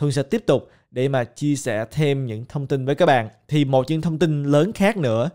thường sẽ tiếp tục để mà chia sẻ thêm những thông tin với các bạn. Thì một những thông tin lớn khác nữa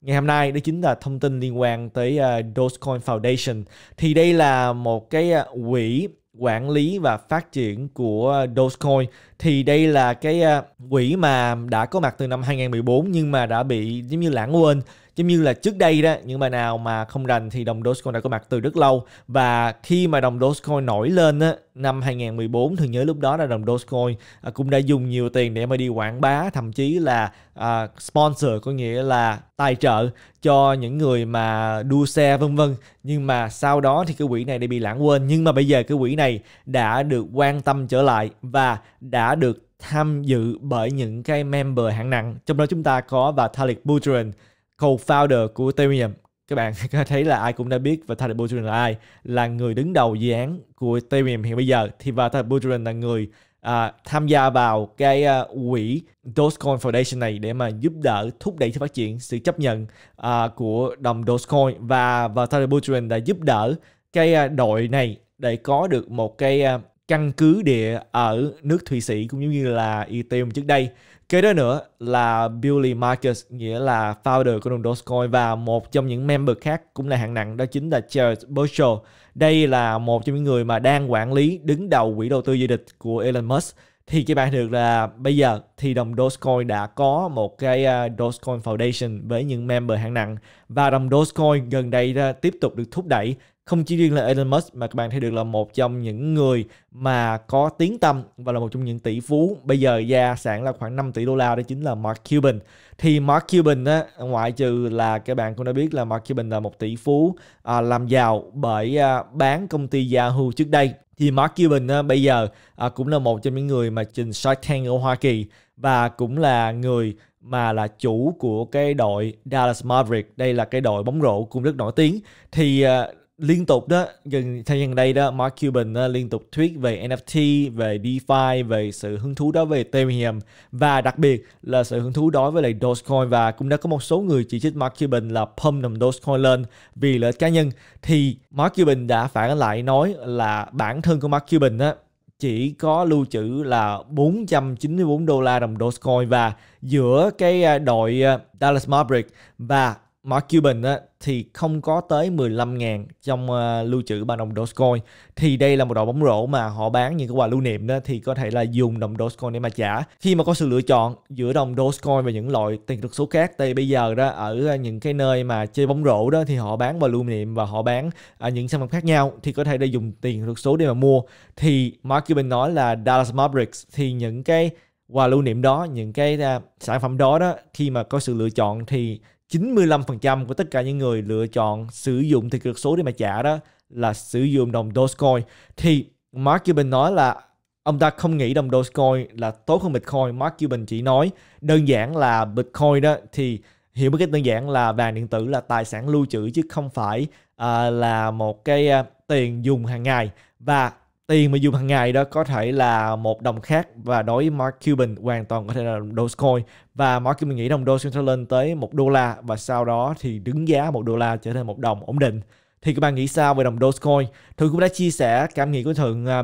ngày hôm nay đó chính là thông tin liên quan tới uh, Dogecoin Foundation. Thì đây là một cái à, quỹ quản lý và phát triển của Dogecoin thì đây là cái à, quỹ mà đã có mặt từ năm 2014 nhưng mà đã bị giống như lãng quên giống như là trước đây đó những bài nào mà không rành thì đồng Dogecoin đã có mặt từ rất lâu và khi mà đồng Dogecoin nổi lên á, năm 2014 thường nhớ lúc đó là đồng Dogecoin à, cũng đã dùng nhiều tiền để mà đi quảng bá thậm chí là à, sponsor có nghĩa là tài trợ cho những người mà đua xe vân vân nhưng mà sau đó thì cái quỹ này đã bị lãng quên nhưng mà bây giờ cái quỹ này đã được quan tâm trở lại và đã được tham dự bởi những cái member hạng nặng trong đó chúng ta có và Vitalik Buterin co-founder của Ethereum các bạn có thấy là ai cũng đã biết và Vitalik Buterin là ai là người đứng đầu dự án của Ethereum hiện bây giờ thì và Vitalik Buterin là người à, tham gia vào cái à, quỹ Dogecoin Foundation này để mà giúp đỡ thúc đẩy sự phát triển sự chấp nhận à, của đồng Dogecoin và và Vitalik Buterin đã giúp đỡ cái à, đội này để có được một cái à, căn cứ địa ở nước Thụy Sĩ cũng như là Ethereum trước đây Kế đó nữa là Billy Marcus, nghĩa là founder của đồng Dogecoin và một trong những member khác cũng là hạng nặng đó chính là Charles Burchell. Đây là một trong những người mà đang quản lý đứng đầu quỹ đầu tư dự địch của Elon Musk. Thì các bạn được là bây giờ thì đồng Dogecoin đã có một cái à, Dogecoin Foundation với những member hạng nặng và đồng Dogecoin gần đây tiếp tục được thúc đẩy không chỉ riêng là Elon Musk mà các bạn thấy được là một trong những người mà có tiếng tâm và là một trong những tỷ phú bây giờ gia sản là khoảng 5 tỷ đô la đó chính là Mark Cuban thì Mark Cuban á, ngoại trừ là các bạn cũng đã biết là Mark Cuban là một tỷ phú à, làm giàu bởi à, bán công ty Yahoo trước đây thì Mark Cuban á, bây giờ à, cũng là một trong những người mà trình Shark Tank ở Hoa Kỳ và cũng là người mà là chủ của cái đội Dallas Maverick đây là cái đội bóng rổ cũng rất nổi tiếng thì à, liên tục đó gần thời gian đây đó Mark Cuban đó, liên tục tweet về NFT, về DeFi, về sự hứng thú đó về Ethereum và đặc biệt là sự hứng thú đối với lại Dogecoin và cũng đã có một số người chỉ trích Mark Cuban là pump đồng Dogecoin lên vì lợi cá nhân thì Mark Cuban đã phản lại nói là bản thân của Mark Cuban đó chỉ có lưu trữ là 494 đô la đồng Dogecoin và giữa cái à, đội à, Dallas Mavericks và Mark Cuban á, thì không có tới 15 000 trong uh, lưu trữ bằng đồng Dogecoin thì đây là một đội bóng rổ mà họ bán những cái quà lưu niệm đó thì có thể là dùng đồng Dogecoin để mà trả khi mà có sự lựa chọn giữa đồng Dogecoin và những loại tiền thực số khác thì bây giờ đó ở ờ, những cái nơi mà chơi bóng rổ đó thì họ bán quà lưu niệm và họ bán uh, những sản phẩm khác nhau thì có thể là dùng tiền thực số để mà mua thì Mark Cuban nói là Dallas Mavericks thì những cái quà lưu niệm đó những cái uh, sản phẩm đó đó khi mà có sự lựa chọn thì 95% của tất cả những người lựa chọn sử dụng thị cực số để mà trả đó là sử dụng đồng Dogecoin thì Mark Cuban nói là ông ta không nghĩ đồng Dogecoin là tốt hơn Bitcoin Mark Cuban chỉ nói đơn giản là Bitcoin đó thì hiểu một cách đơn giản là vàng điện tử là tài sản lưu trữ chứ không phải uh, là một cái uh, tiền dùng hàng ngày và tiền mà dùng hàng ngày đó có thể là một đồng khác và đối với Mark Cuban hoàn toàn có thể là Dogecoin và Mark Cuban nghĩ đồng Doge sẽ lên tới một đô la và sau đó thì đứng giá một đô la trở thành một đồng ổn định thì các bạn nghĩ sao về đồng Dogecoin Thường cũng đã chia sẻ cảm nghĩ của Thượng à,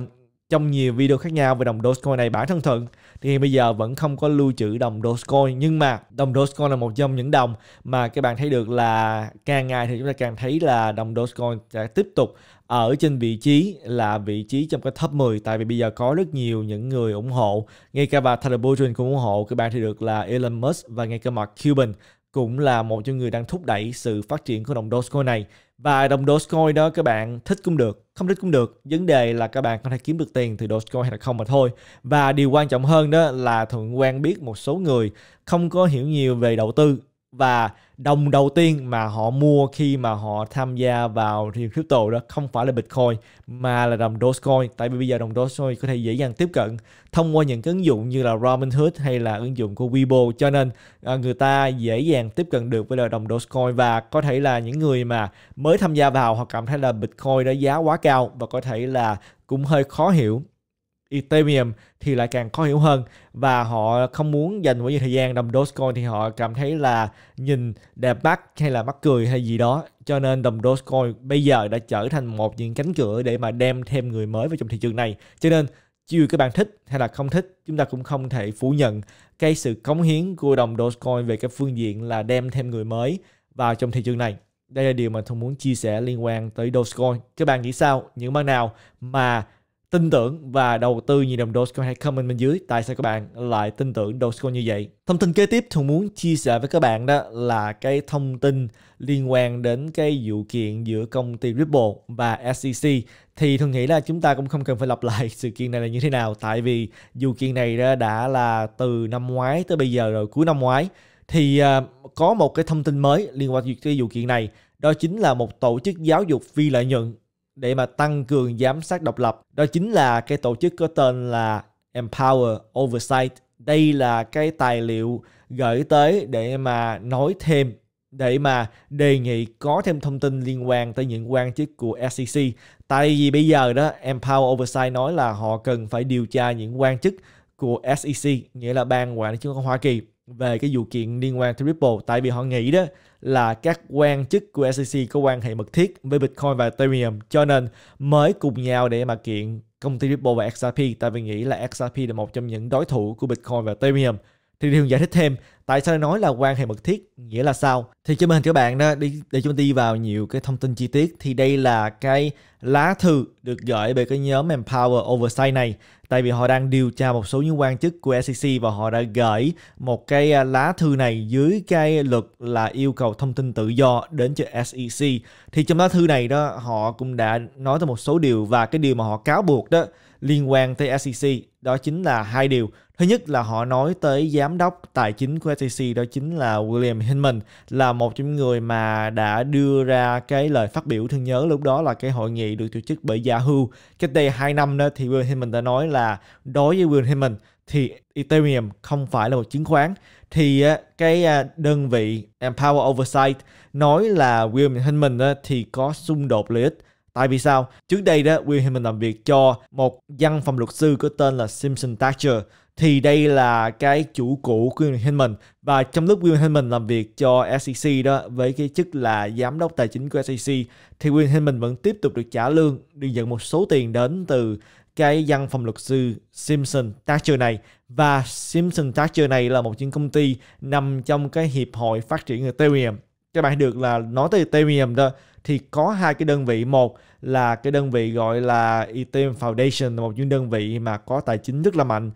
trong nhiều video khác nhau về đồng Dogecoin này bản thân Thượng thì bây giờ vẫn không có lưu trữ đồng Dogecoin nhưng mà đồng Dogecoin là một trong những đồng mà các bạn thấy được là càng ngày thì chúng ta càng thấy là đồng Dogecoin sẽ tiếp tục ở trên vị trí là vị trí trong cái top 10 tại vì bây giờ có rất nhiều những người ủng hộ ngay cả bà Tyler Boydrin cũng ủng hộ các bạn thì được là Elon Musk và ngay cả mặt Cuban cũng là một trong người đang thúc đẩy sự phát triển của đồng Dogecoin này và đồng Dogecoin đó các bạn thích cũng được không thích cũng được vấn đề là các bạn có thể kiếm được tiền từ Dogecoin hay là không mà thôi và điều quan trọng hơn đó là thuận quen biết một số người không có hiểu nhiều về đầu tư và đồng đầu tiên mà họ mua khi mà họ tham gia vào thị trường crypto đó không phải là Bitcoin mà là đồng Dogecoin tại vì bây giờ đồng Dogecoin có thể dễ dàng tiếp cận thông qua những ứng dụng như là Robinhood hay là ứng dụng của Weibo cho nên à, người ta dễ dàng tiếp cận được với đồng Dogecoin và có thể là những người mà mới tham gia vào họ cảm thấy là Bitcoin đã giá quá cao và có thể là cũng hơi khó hiểu Ethereum thì lại càng khó hiểu hơn và họ không muốn dành quá nhiều thời gian đồng Dogecoin thì họ cảm thấy là nhìn đẹp mắt hay là mắc cười hay gì đó cho nên đồng Dogecoin bây giờ đã trở thành một những cánh cửa để mà đem thêm người mới vào trong thị trường này cho nên dù các bạn thích hay là không thích chúng ta cũng không thể phủ nhận cái sự cống hiến của đồng Dogecoin về cái phương diện là đem thêm người mới vào trong thị trường này đây là điều mà tôi muốn chia sẻ liên quan tới Dogecoin các bạn nghĩ sao những bạn nào mà tin tưởng và đầu tư nhiều đồng Dogecoin hay comment bên dưới tại sao các bạn lại tin tưởng Dogecoin như vậy. Thông tin kế tiếp thường muốn chia sẻ với các bạn đó là cái thông tin liên quan đến cái vụ kiện giữa công ty Ripple và SEC thì thường nghĩ là chúng ta cũng không cần phải lặp lại sự kiện này là như thế nào tại vì vụ kiện này đã, là từ năm ngoái tới bây giờ rồi cuối năm ngoái thì à, có một cái thông tin mới liên quan đến cái vụ kiện này đó chính là một tổ chức giáo dục phi lợi nhuận để mà tăng cường giám sát độc lập. Đó chính là cái tổ chức có tên là Empower Oversight. Đây là cái tài liệu gửi tới để mà nói thêm để mà đề nghị có thêm thông tin liên quan tới những quan chức của SEC. Tại vì bây giờ đó Empower Oversight nói là họ cần phải điều tra những quan chức của SEC, nghĩa là ban quản lý chứng khoán Hoa Kỳ về cái vụ kiện liên quan tới Ripple tại vì họ nghĩ đó là các quan chức của SEC có quan hệ mật thiết với Bitcoin và Ethereum cho nên mới cùng nhau để mà kiện công ty Ripple và XRP tại vì nghĩ là XRP là một trong những đối thủ của Bitcoin và Ethereum thì Điều giải thích thêm tại sao nói là quan hệ mật thiết nghĩa là sao? Thì cho mình hình các bạn đó đi để chúng đi vào nhiều cái thông tin chi tiết thì đây là cái lá thư được gửi về cái nhóm Empower Oversight này tại vì họ đang điều tra một số những quan chức của SEC và họ đã gửi một cái à, lá thư này dưới cái luật là yêu cầu thông tin tự do đến cho SEC. Thì trong lá thư này đó họ cũng đã nói tới một số điều và cái điều mà họ cáo buộc đó liên quan tới SEC đó chính là hai điều Thứ nhất là họ nói tới giám đốc tài chính của SEC đó chính là William Hinman là một trong những người mà đã đưa ra cái lời phát biểu thương nhớ lúc đó là cái hội nghị được tổ chức bởi Yahoo. Cách đây 2 năm đó thì William Hinman đã nói là đối với William Hinman thì Ethereum không phải là một chứng khoán thì cái đơn vị Empower Oversight nói là William Hinman thì có xung đột lợi ích Tại vì sao? Trước đây đó, William Hinman làm việc cho một văn phòng luật sư có tên là Simpson Thatcher thì đây là cái chủ cũ của William Hinman và trong lúc William Hinman làm việc cho SEC đó với cái chức là giám đốc tài chính của SEC thì William Hinman vẫn tiếp tục được trả lương được nhận một số tiền đến từ cái văn phòng luật sư Simpson Thatcher này và Simpson Thatcher này là một những công ty nằm trong cái hiệp hội phát triển Ethereum các bạn được là nói tới Ethereum đó thì có hai cái đơn vị một là cái đơn vị gọi là Ethereum Foundation là một những đơn vị mà có tài chính rất là mạnh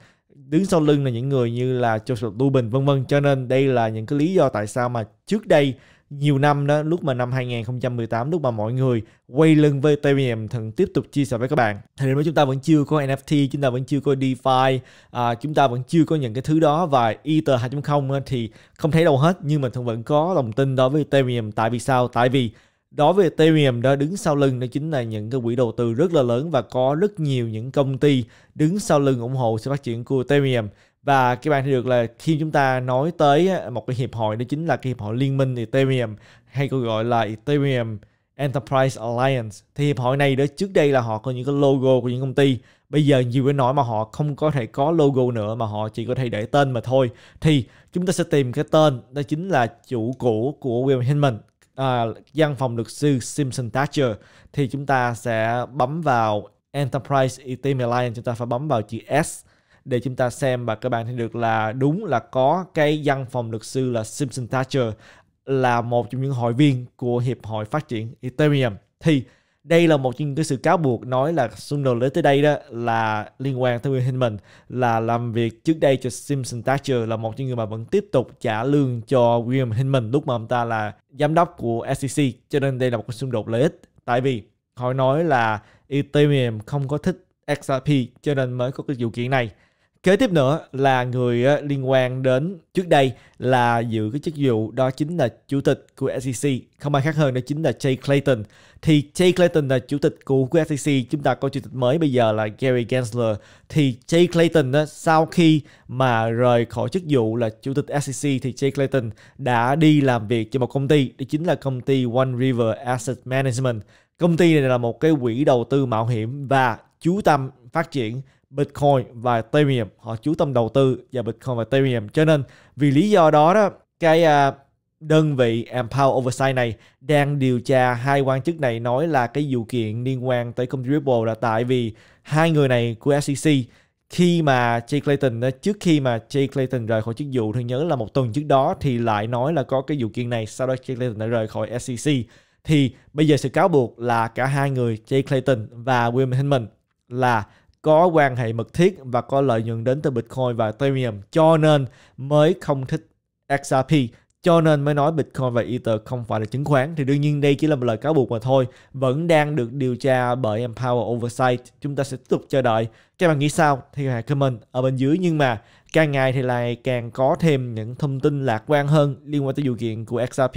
đứng sau lưng là những người như là Joseph Lubin vân vân cho nên đây là những cái lý do tại sao mà trước đây nhiều năm đó lúc mà năm 2018 lúc mà mọi người quay lưng với Ethereum thần tiếp tục chia sẻ với các bạn thì điểm chúng ta vẫn chưa có NFT chúng ta vẫn chưa có DeFi à, chúng ta vẫn chưa có những cái thứ đó và Ether 2.0 thì không thấy đâu hết nhưng mình thường vẫn có lòng tin đối với Ethereum tại vì sao tại vì đối với Ethereum đã đứng sau lưng đó chính là những cái quỹ đầu tư rất là lớn và có rất nhiều những công ty đứng sau lưng ủng hộ sự phát triển của Ethereum và các bạn thấy được là khi chúng ta nói tới một cái hiệp hội đó chính là cái hiệp hội liên minh Ethereum hay còn gọi là Ethereum Enterprise Alliance thì hiệp hội này đó trước đây là họ có những cái logo của những công ty bây giờ nhiều cái nỗi mà họ không có thể có logo nữa mà họ chỉ có thể để tên mà thôi thì chúng ta sẽ tìm cái tên đó chính là chủ cũ của William Hinman à, văn phòng luật sư Simpson Thatcher thì chúng ta sẽ bấm vào Enterprise IT Alliance chúng ta phải bấm vào chữ S để chúng ta xem và các bạn thấy được là đúng là có cái văn phòng luật sư là Simpson Thatcher là một trong những hội viên của Hiệp hội Phát triển Ethereum. Thì đây là một trong những cái sự cáo buộc nói là xung đột lớn tới đây đó là liên quan tới Will Hinman là làm việc trước đây cho Simpson Thatcher là một trong những người mà vẫn tiếp tục trả lương cho William Hinman lúc mà ông ta là giám đốc của SEC cho nên đây là một cái xung đột lợi ích tại vì họ nói là Ethereum không có thích XRP cho nên mới có cái vụ kiện này Kế tiếp nữa là người ờ, liên quan đến trước đây là giữ cái chức vụ đó chính là chủ tịch của SEC, không ai khác hơn đó chính là Jay Clayton. Thì Jay Clayton là chủ tịch cũ của SEC, chúng ta có chủ tịch mới bây giờ là Gary Gensler. Thì Jay Clayton đó, sau khi mà rời khỏi chức vụ là chủ tịch SEC thì Jay Clayton đã đi làm việc cho một công ty, đó chính là công ty One River Asset Management. Công ty này là một cái quỹ đầu tư mạo hiểm và chú tâm phát triển Bitcoin và Ethereum họ chú tâm đầu tư vào Bitcoin và Ethereum cho nên vì lý do đó đó cái à, đơn vị Empower Oversight này đang điều tra hai quan chức này nói là cái vụ kiện liên quan tới công ty Ripple là tại vì hai người này của SEC khi mà Jay Clayton ờ, trước khi mà Jay Clayton rời khỏi chức vụ thì nhớ là một tuần trước đó thì lại nói là có cái vụ kiện này sau đó Jay Clayton đã rời khỏi SEC thì bây giờ sự cáo buộc là cả hai người Jay Clayton và William Hinman là có quan hệ mật thiết và có lợi nhuận đến từ Bitcoin và Ethereum cho nên mới không thích XRP cho nên mới nói Bitcoin và Ether không phải là chứng khoán thì đương nhiên đây chỉ là một lời cáo buộc mà thôi vẫn đang được điều tra bởi Empower Oversight chúng ta sẽ tiếp tục chờ đợi các bạn nghĩ sao thì hãy comment ở bên dưới nhưng mà càng ngày thì lại càng có thêm những thông tin lạc quan hơn liên quan tới vụ kiện của XRP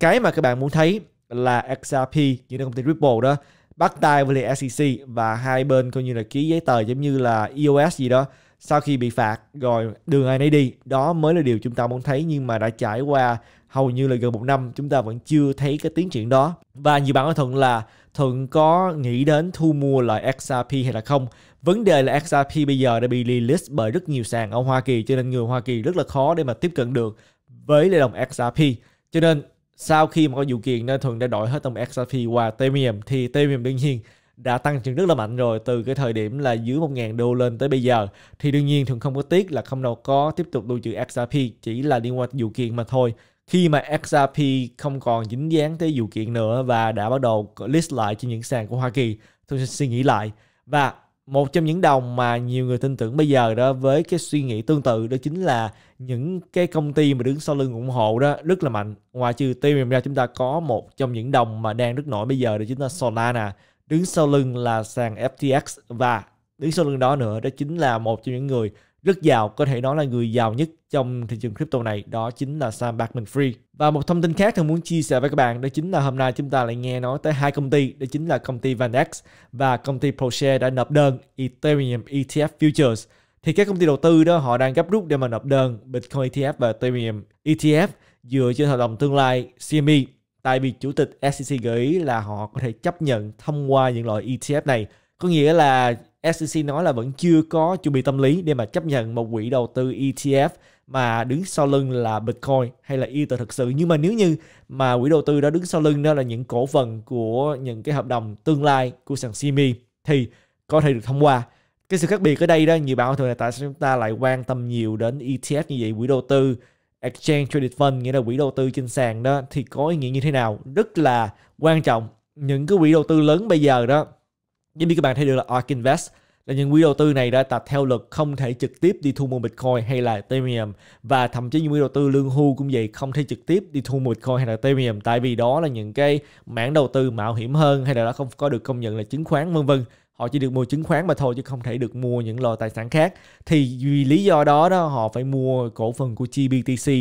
cái mà các bạn muốn thấy là XRP như công ty Ripple đó bắt tay với lại SEC và hai bên coi như là ký giấy tờ giống như là EOS gì đó sau khi bị phạt rồi đường ai nấy đi đó mới là điều chúng ta muốn thấy nhưng mà đã trải qua hầu như là gần một năm chúng ta vẫn chưa thấy cái tiến triển đó và nhiều bạn hỏi thuận là thuận có nghĩ đến thu mua lại XRP hay là không vấn đề là XRP bây giờ đã bị delist bởi rất nhiều sàn ở Hoa Kỳ cho nên người Hoa Kỳ rất là khó để mà tiếp cận được với lại đồng XRP cho nên sau khi mà có vụ kiện nên thường đã đổi hết tổng XRP qua Ethereum thì Ethereum đương nhiên đã tăng trưởng rất là mạnh rồi từ cái thời điểm là dưới 1.000 đô lên tới bây giờ thì đương nhiên thường không có tiếc là không đâu có tiếp tục lưu trữ XRP chỉ là liên quan vụ kiện mà thôi khi mà XRP không còn dính dáng tới vụ kiện nữa và đã bắt đầu list lại trên những sàn của Hoa Kỳ tôi sẽ suy nghĩ lại và một trong những đồng mà nhiều người tin tưởng bây giờ đó với cái suy nghĩ tương tự đó chính là những cái công ty mà đứng sau lưng ủng hộ đó rất là mạnh ngoài trừ Ethereum ra chúng ta có một trong những đồng mà đang rất nổi bây giờ đó chính là Solana đứng sau lưng là sàn FTX và đứng sau lưng đó nữa đó chính là một trong những người rất giàu, có thể nói là người giàu nhất trong thị trường crypto này, đó chính là Sam Bankman-Fried. Và một thông tin khác tôi muốn chia sẻ với các bạn đó chính là hôm nay chúng ta lại nghe nói tới hai công ty, đó chính là công ty VanEck và công ty ProShare đã nộp đơn Ethereum ETF Futures. Thì các công ty đầu tư đó họ đang gấp rút để mà nộp đơn Bitcoin ETF và Ethereum ETF dựa trên hợp đồng tương lai CME tại vì chủ tịch SEC gợi ý là họ có thể chấp nhận thông qua những loại ETF này có nghĩa là SEC nói là vẫn chưa có chuẩn bị tâm lý để mà chấp nhận một quỹ đầu tư ETF mà đứng sau lưng là Bitcoin hay là Ether thực sự. Nhưng mà nếu như mà quỹ đầu tư đó đứng sau lưng đó là những cổ phần của những cái hợp đồng tương lai của sàn CME thì có thể được thông qua. Cái sự khác biệt ở đây đó, nhiều bạn thường là tại sao chúng ta lại quan tâm nhiều đến ETF như vậy, quỹ đầu tư Exchange Traded Fund, nghĩa là quỹ đầu tư trên sàn đó thì có ý nghĩa như thế nào? Rất là quan trọng. Những cái quỹ đầu tư lớn bây giờ đó Giống như các bạn thấy được là ARK Invest là những quỹ đầu tư này đã tập theo luật không thể trực tiếp đi thu mua Bitcoin hay là Ethereum và thậm chí những quỹ đầu tư lương hưu cũng vậy không thể trực tiếp đi thu mua Bitcoin hay là Ethereum tại vì đó là những cái mảng đầu tư mạo hiểm hơn hay là đã không có được công nhận là chứng khoán vân vân họ chỉ được mua chứng khoán mà thôi chứ không thể được mua những loại tài sản khác thì vì lý do đó đó họ phải mua cổ phần của GBTC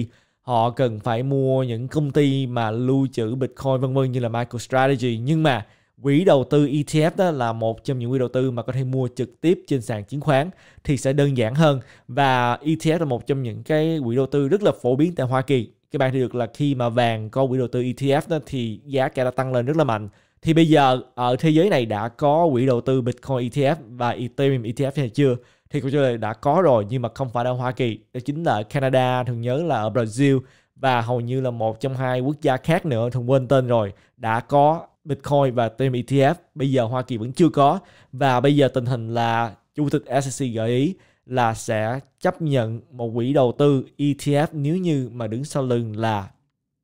họ cần phải mua những công ty mà lưu trữ Bitcoin vân vân như là MicroStrategy nhưng mà quỹ đầu tư ETF đó là một trong những quỹ đầu tư mà có thể mua trực tiếp trên sàn chứng khoán thì sẽ đơn giản hơn và ETF là một trong những cái quỹ đầu tư rất là phổ biến tại Hoa Kỳ các bạn thấy được là khi mà vàng có quỹ đầu tư ETF đó thì giá cả đã tăng lên rất là mạnh thì bây giờ ở thế giới này đã có quỹ đầu tư Bitcoin ETF và Ethereum ETF hay chưa thì câu trả lời đã có rồi nhưng mà không phải ở Hoa Kỳ đó chính là Canada thường nhớ là ở Brazil và hầu như là một trong hai quốc gia khác nữa thường quên tên rồi đã có Bitcoin và tem ETF bây giờ Hoa Kỳ vẫn chưa có và bây giờ tình hình là chủ tịch SEC gợi ý là sẽ chấp nhận một quỹ đầu tư ETF nếu như mà đứng sau lưng là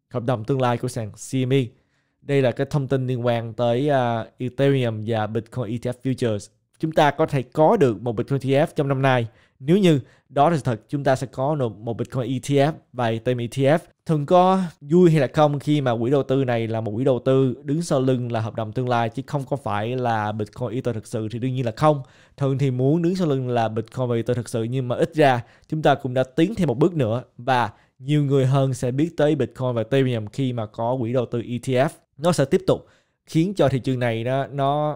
hợp đồng tương lai của sàn CME. Đây là cái thông tin liên quan tới uh, Ethereum và Bitcoin ETF futures. Chúng ta có thể có được một Bitcoin ETF trong năm nay nếu như đó là thật chúng ta sẽ có một Bitcoin ETF và tem ETF thường có vui hay là không khi mà quỹ đầu tư này là một quỹ đầu tư đứng sau lưng là hợp đồng tương lai chứ không có phải là Bitcoin Ether thực sự thì đương nhiên là không. Thường thì muốn đứng sau lưng là Bitcoin và Ether thực sự nhưng mà ít ra chúng ta cũng đã tiến thêm một bước nữa và nhiều người hơn sẽ biết tới Bitcoin và Ethereum khi mà có quỹ đầu tư ETF. Nó sẽ tiếp tục khiến cho thị trường này nó, nó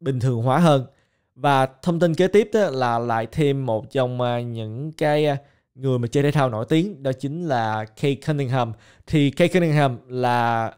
bình thường hóa hơn. Và thông tin kế tiếp đó là lại thêm một trong à, những cái à, người mà chơi thể thao nổi tiếng đó chính là Kay Cunningham thì Kay Cunningham là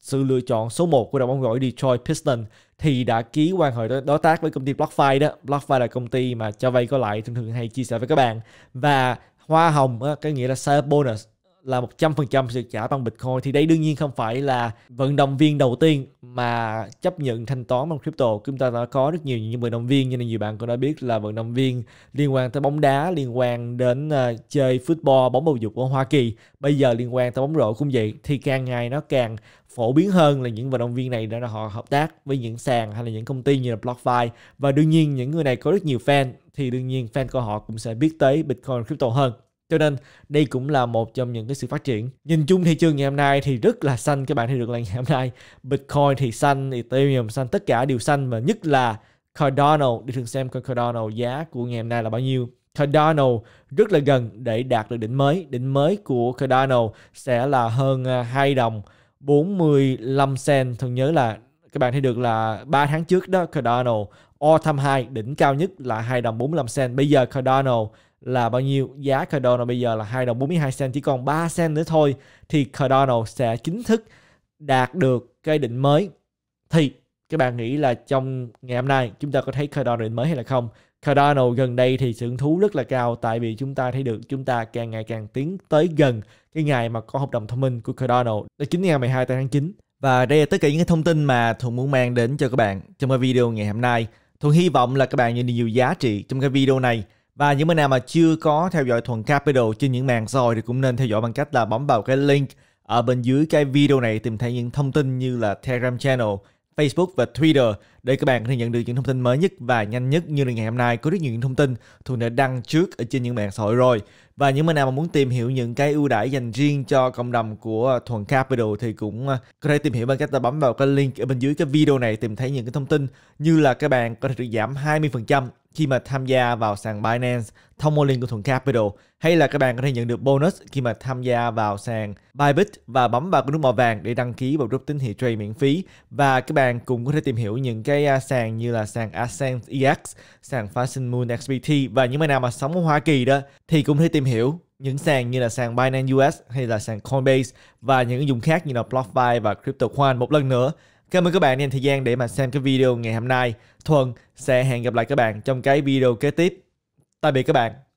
sự lựa chọn số 1 của đội bóng rổ Detroit Pistons thì đã ký quan hệ đối, tác với công ty BlockFi đó. BlockFi là công ty mà cho vay có lại thường thường hay chia sẻ với các bạn và hoa hồng á, cái nghĩa là sale bonus là 100% sự trả bằng Bitcoin thì đây đương nhiên không phải là vận động viên đầu tiên mà chấp nhận thanh toán bằng crypto. Chúng ta đã có rất nhiều những vận động viên như là nhiều bạn cũng đã biết là vận động viên liên quan tới bóng đá, liên quan đến uh, chơi football, bóng bầu dục của Hoa Kỳ, bây giờ liên quan tới bóng rổ cũng vậy thì càng ngày nó càng phổ biến hơn là những vận động viên này đã họ hợp tác với những sàn hay là những công ty như là BlockFi và đương nhiên những người này có rất nhiều fan thì đương nhiên fan của họ cũng sẽ biết tới Bitcoin crypto hơn cho nên đây cũng là một trong những cái sự phát triển nhìn chung thị trường ngày hôm nay thì rất là xanh các bạn thấy được là ngày hôm nay bitcoin thì xanh ethereum xanh tất cả đều xanh và nhất là cardano đi thường xem coi cardano giá của ngày hôm nay là bao nhiêu Cardano rất là gần để đạt được đỉnh mới. Đỉnh mới của Cardano sẽ là hơn 2 à, đồng 45 cent. Thường nhớ là các bạn thấy được là 3 tháng trước đó Cardano all time high đỉnh cao nhất là 2 đồng 45 cent. Bây giờ Cardano là bao nhiêu giá Cardano bây giờ là 2 đồng 42 cent chỉ còn 3 cent nữa thôi thì Cardano sẽ chính thức đạt được cái định mới thì các bạn nghĩ là trong ngày hôm nay chúng ta có thấy Cardano định mới hay là không Cardano gần đây thì sự thú rất là cao tại vì chúng ta thấy được chúng ta càng ngày càng tiến tới gần cái ngày mà có hợp đồng thông minh của Cardano đó chính ngày 12 tháng 9 và đây là tất cả những cái thông tin mà Thuận muốn mang đến cho các bạn trong cái video ngày hôm nay. Thuận hy vọng là các bạn nhận được nhiều giá trị trong cái video này. Và những bạn nào mà chưa có theo dõi Thuần Capital trên những mạng rồi thì cũng nên theo dõi bằng cách là bấm vào cái link ở bên dưới cái video này tìm thấy những thông tin như là Telegram channel, Facebook và Twitter để các bạn có thể nhận được những thông tin mới nhất và nhanh nhất như là ngày hôm nay có rất nhiều những thông tin Thuận đã đăng trước ở trên những mạng xã hội rồi và những bạn nào mà muốn tìm hiểu những cái ưu đãi dành riêng cho cộng đồng của Thuận Capital thì cũng ờ, có thể tìm hiểu bằng cách là bấm vào cái link ở bên dưới cái video này tìm thấy những cái thông tin như là các bạn có thể được giảm 20% khi mà tham gia vào sàn Binance thông qua link của Thuận Capital hay là các bạn có thể nhận được bonus khi mà tham gia vào sàn Bybit và bấm vào cái nút màu vàng để đăng ký vào group tín hiệu trade miễn phí và các bạn cũng có thể tìm hiểu những cái à, sàn như là sàn Ascent EX, sàn Fashion Moon XBT và những bạn nào mà sống ở Hoa Kỳ đó thì cũng có thể tìm hiểu những sàn như là sàn Binance US hay là sàn Coinbase và những ứng dụng khác như là BlockFi và CryptoQuant một lần nữa Cảm ơn các bạn dành thời gian để mà xem cái video ngày hôm nay. Thuần sẽ hẹn gặp lại các bạn trong cái video kế tiếp. Tạm biệt các bạn.